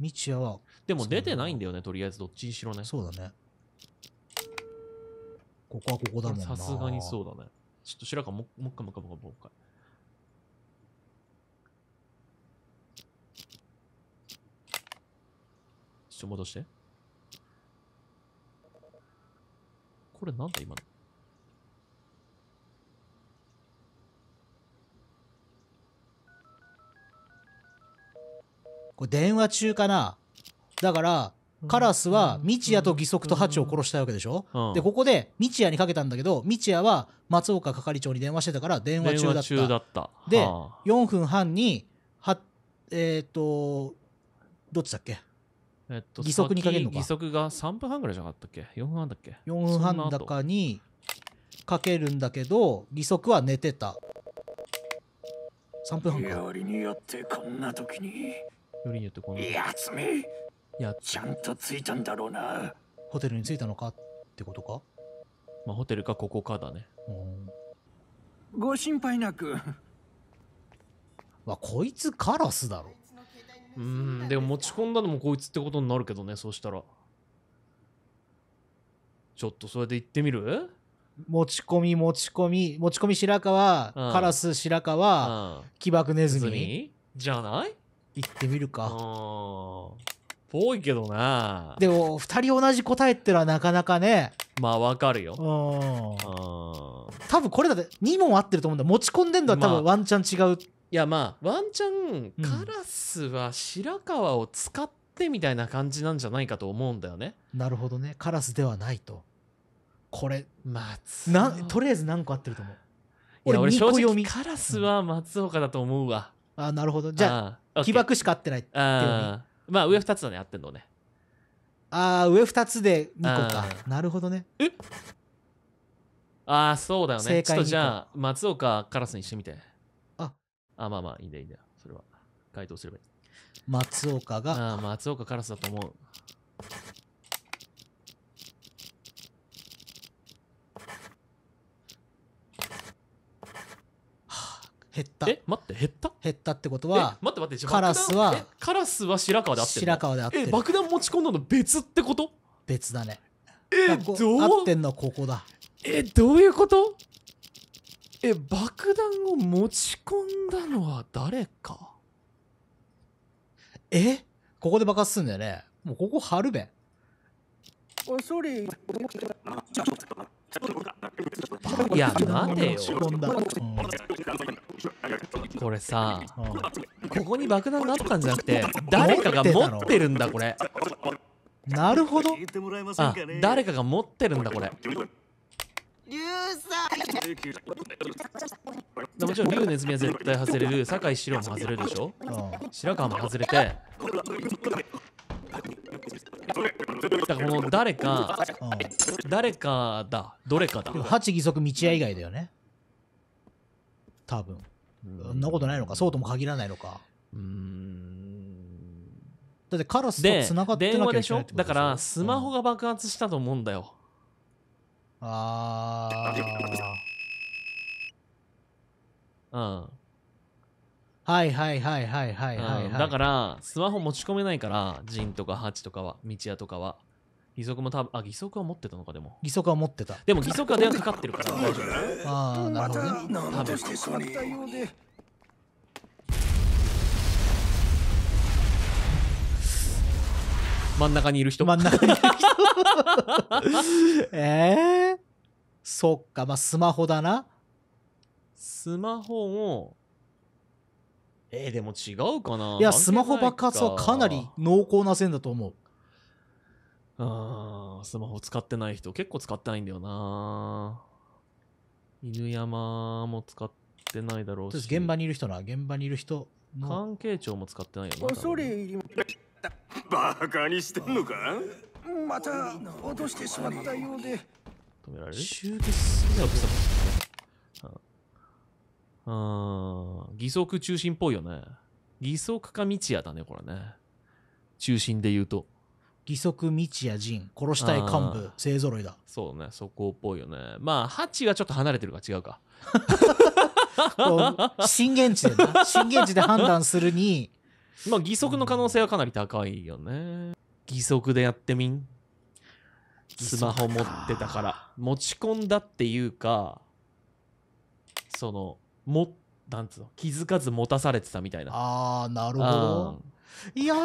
道也はでも出てないんだよねとりあえずどっちにしろねそうだねここはここだもんなさすがにそうだねちょっと白川ももっかもう一回もう一回もう一回ちょっと戻してこれ何だ今のこれ電話中かなだからカラスはチ夜と義足とハチを殺したいわけでしょ、うん、でここでチ夜にかけたんだけどチ夜は松岡係長に電話してたから電話中だっただった、はあ、で4分半にはえっ、ー、とどっちだっけえっと、義足にかけるのか義足が3分半ぐらいじゃなかったっけ4分半だっけ4分半だかにかけるんだけど義足は寝てた3分半かよりによってこんな時によりによってこんな時にやつめやちゃんと着いたんだろうなホテルに着いたのかってことかまあホテルかここかだね、うん、ご心配なくわこいつカラスだろうんでも持ち込んだのもこいつってことになるけどねそうしたらちょっとそれで行ってみる持ち込み持ち込み持ち込み白川、うん、カラス白川、うん、起爆ネズミじゃない行ってみるかあぽいけどなでも2人同じ答えってのはなかなかねまあわかるようん多分これだって2問合ってると思うんだ持ち込んでんのは多分ワンチャン違う、まあ、いやまあワンチャンカラスは白川を使ってみたいな感じなんじゃないかと思うんだよね、うん、なるほどねカラスではないとこれまあなとりあえず何個合ってると思う俺俺正直カラスは松岡だと思うわ、うん、あなるほどじゃあ起爆しか合ってないっていうまあ上2つだね合ってんのねああ上2つで2個かなるほどねえああそうだよねちょっとじゃあ松岡カラスにしてみてああまあまあいいんだいいんだそれは回答すればいい松岡がああ松岡カラスだと思う減ったえ待って減った減ったってことは待って待ってカラスはカラスは白川で合ってる白川で合ってるえ爆弾持ち込んだの別ってこと別だねえどう合ってんのはここだえどういうことえ爆弾を持ち込んだのは誰かえここで爆発すんだよねもうここ春べおい、ソリー。いや待てよこれさここに爆弾があったんじゃなくて誰かが持ってるんだこれなるほどあ誰かが持ってるんだこれもちろん竜ネズミは絶対外れる酒井四郎も外れるでしょ白川も外れてだからこの誰か、うん、誰かだどれかだ八義足道屋以外だよね多分そんなことないのかそうとも限らないのかうんだってカラスと繋がってないでしょだからスマホが爆発したと思うんだよ、うん、ああうんはいはいはいはいはいはい、はい、だからスマホ持ち込めないからジンとかハチとかは道屋とかは義足もたあ義足は持ってたのかでも義足は持ってたでも義足は電話かかってるから 大丈夫ああなるほどね多分真ん中にいる人真ん中にいる人え えー、そっかまあスマホだなスマホをえー、でも違うかないやスマホ爆発はかなり濃厚な線だと思うあスマホ使ってない人結構使ってないんだよな犬山も使ってないだろうし現場にいる人な現場にいる人関係庁も使ってないよな恐れ入りバカにしてんのかまた落としてしまったようで止められるシ結すぎなくさうん、義足中心っぽいよね。義足か道也だね、これね。中心で言うと。義足道也仁殺したい幹部勢ぞろいだそうねそこっぽいよねまあハチがちょっと離れてるか違うか震源 地でな震源地で判断するに まあ義足の可能性はかなり高いよね義足でやってみんスマホ持ってたから持ち込んだっていうかそのもなんつうの気づかず持たされてたみたいなああなるほど、うん、いや違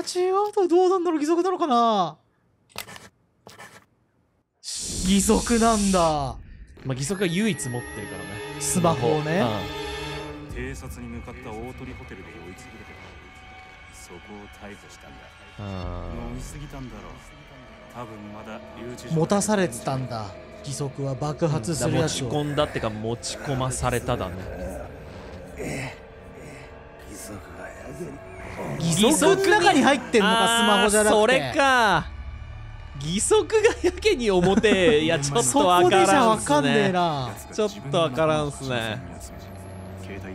うとどうなんだろう義足なのかな義足なんだ、まあ、義足が唯一持ってるからねスマホをね、うん、偵察に向かった大鳥ホテルで追いつぶれてたそこを逮捕したんだ飲みすぎたんだろう多分まだ留置持たされてたんだ義足は爆発するやつ持ち込んだってか持ち込まされただね義足の中に入ってんのかスマホじゃなくてそれか義足がやけに表いやちょっとわからんすねちょっとわからんすね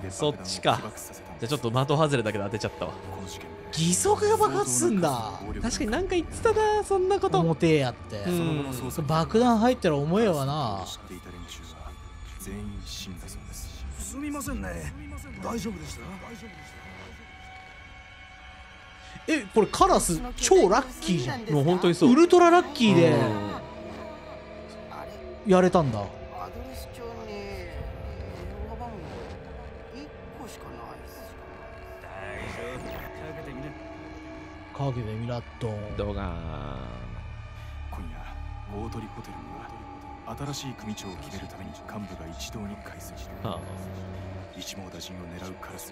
そっちかじゃあちょっと的外れだけど当てちゃったわ義足が爆発すんだ確かに何か言ってたなそんなこと重てやって、うん、爆弾入ったら重えわなすみませんね大丈夫でしたえこれカラス超ラッキーじゃんもう本当にそうウルトララッキーでやれたんだ影で見らっとドガン今夜大鳥ホテルには新しい組長を決めるために幹部が一堂に会する、は一網打尽を狙うカラス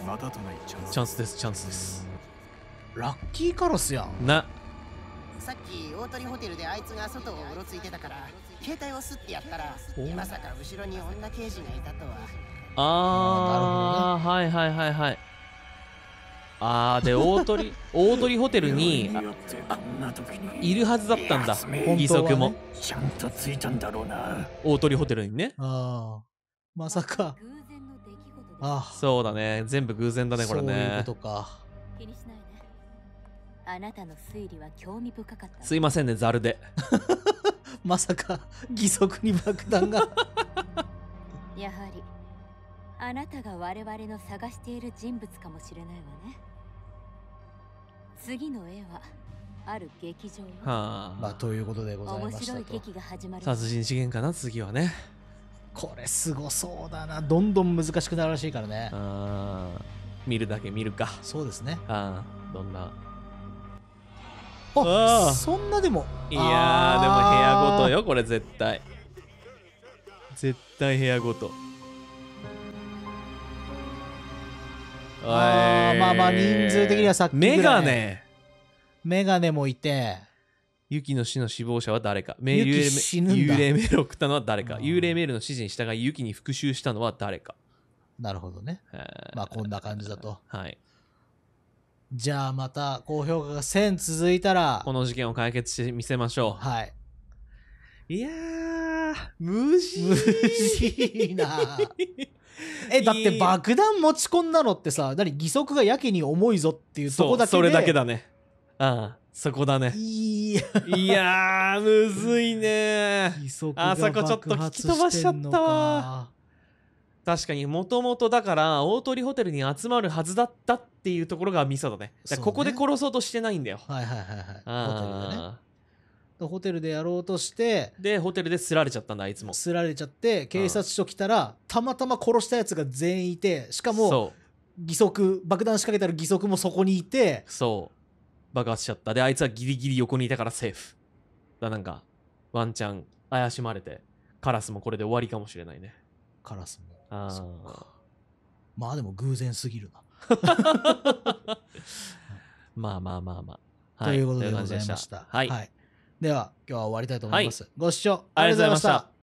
にまたとないチャンスチャンスですチャンスですラッキーカラスやなさっき大鳥ホテルであいつが外をうろついてたから携帯をすってやったらまさか後ろに女刑事がいたとはああ、ね、はいはいはいはいああで大鳥 大鳥ホテルにいるはずだったんだ義足、ね、もちゃんとついたんだろうな大鳥ホテルにねああまさかああそうだね全部偶然だねこれねそういうことかあなたの推理は興味深かったすいませんねザルで まさか義足に爆弾が やはりあなたが我々の探している人物かもしれないわね次の絵はある劇場はあ、まあ、ということでございました殺人事件かな次はねこれすごそうだなどんどん難しくなるらしいからねあ見るだけ見るかそうですねあどんなああそんなでもいやでも部屋ごとよこれ絶対絶対部屋ごとあまあまあ人数的にはさっきぐらいメガネメガネもいてユキの死の死亡者は誰か幽霊幽霊メールを送ったのは誰か幽霊メールの指示に従いユキに復讐したのは誰かなるほどねまあこんな感じだとはいじゃあまた高評価が1000続いたらこの事件を解決してみせましょうはいいやー無事無事な えだって爆弾持ち込んだのってさ何義足がやけに重いぞっていうとこだけでそれだけだねああそこだねいやむずいねあそこちょっと聞き飛ばしちゃったわ確かにもともとだから大鳥ホテルに集まるはずだったっていうところがミソだね、ここで殺そうとしてないんだよ、はいはいはいはいホテルでねホテルでやろうとしてでホテルですられちゃったんだあいつもすられちゃって警察署来たら、たまたま殺したやつが全員いてしかも義足爆弾仕掛けたら義足もそこにいてそう爆発しちゃったであいつはギリギリ横にいたからセーフだなんかワンチャン怪しまれてカラスもこれで終わりかもしれないねカラスもあそあまあでも偶然すぎるな まあまあまあまあ、はということでございましたはい、はいでは今日は終わりたいと思います、はい、ご視聴ありがとうございました